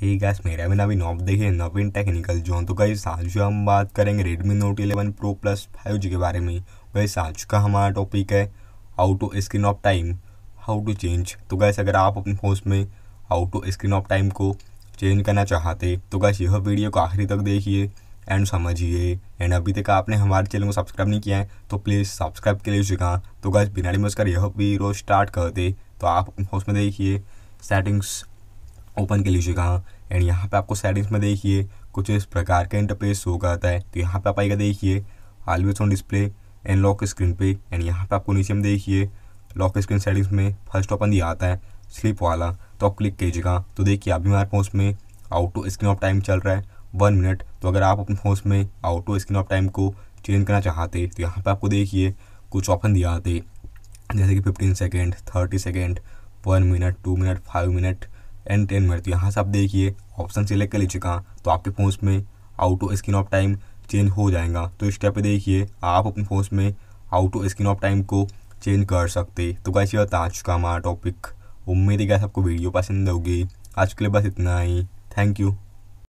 हे gas मेरा भी ना अभी नॉप देखिए नवीन टेक्निकल जोन तो गई आज हम बात करेंगे note eleven 11 plus five 5G के बारे में वही आज का हमारा टॉपिक है how to screen off time how to change तो गैस अगर आप अपने फोन में how to screen off time को चेंज करना चाहते तो गैस यह वीडियो को आखिरी तक देखिए एंड समझिए एंड अभी तक आपने हमारे चैनल को सब्सक्राइब नहीं किया है तो प्लीज़ सब्सक्राइब तो कर लीजिएगा तो गैस बिना डिमोज कर यह वीडियो स्टार्ट करते तो आप अपने फोन में देखिए सेटिंग्स ओपन कर लीजिएगा एंड यहाँ पे आपको सेटिंग्स में देखिए कुछ इस प्रकार का इंटरफेस शो करता है तो यहाँ पे आप आएगा देखिए always on display and lock screen पे एंड यहाँ पे आपको नीचे में देखिए लॉक स्क्रीन सेटिंग्स में फर्स्ट ऑपन दिया आता है स्लिप वाला तो आप क्लिक कीजिएगा तो देखिए अभी हमारे फोन में आउटो स्क्रीन ऑफ टाइम चल रहा है वन मिनट तो अगर आप अपने फोन में आउटो स्क्रीन ऑफ टाइम को चेंज करना चाहते तो यहाँ पर आपको देखिए कुछ ऑप्शन दिया आते जैसे कि fifteen second thirty second one minute two minute five minute and ten minute यहाँ से आप देखिए ऑप्शन सेलेक्ट कर कहाँ तो आपके फ़ोन में auto screen off time change हो जाएगा तो इस टाइप देखिए आप अपने फ़ोन में आउटो स्क्रीन ऑफ टाइम को चेंज कर सकते तो कैसे बता बता चुका हमारा टॉपिक उम्मीद है क्या आपको वीडियो पसंद होगी आज के लिए बस इतना ही थैंक यू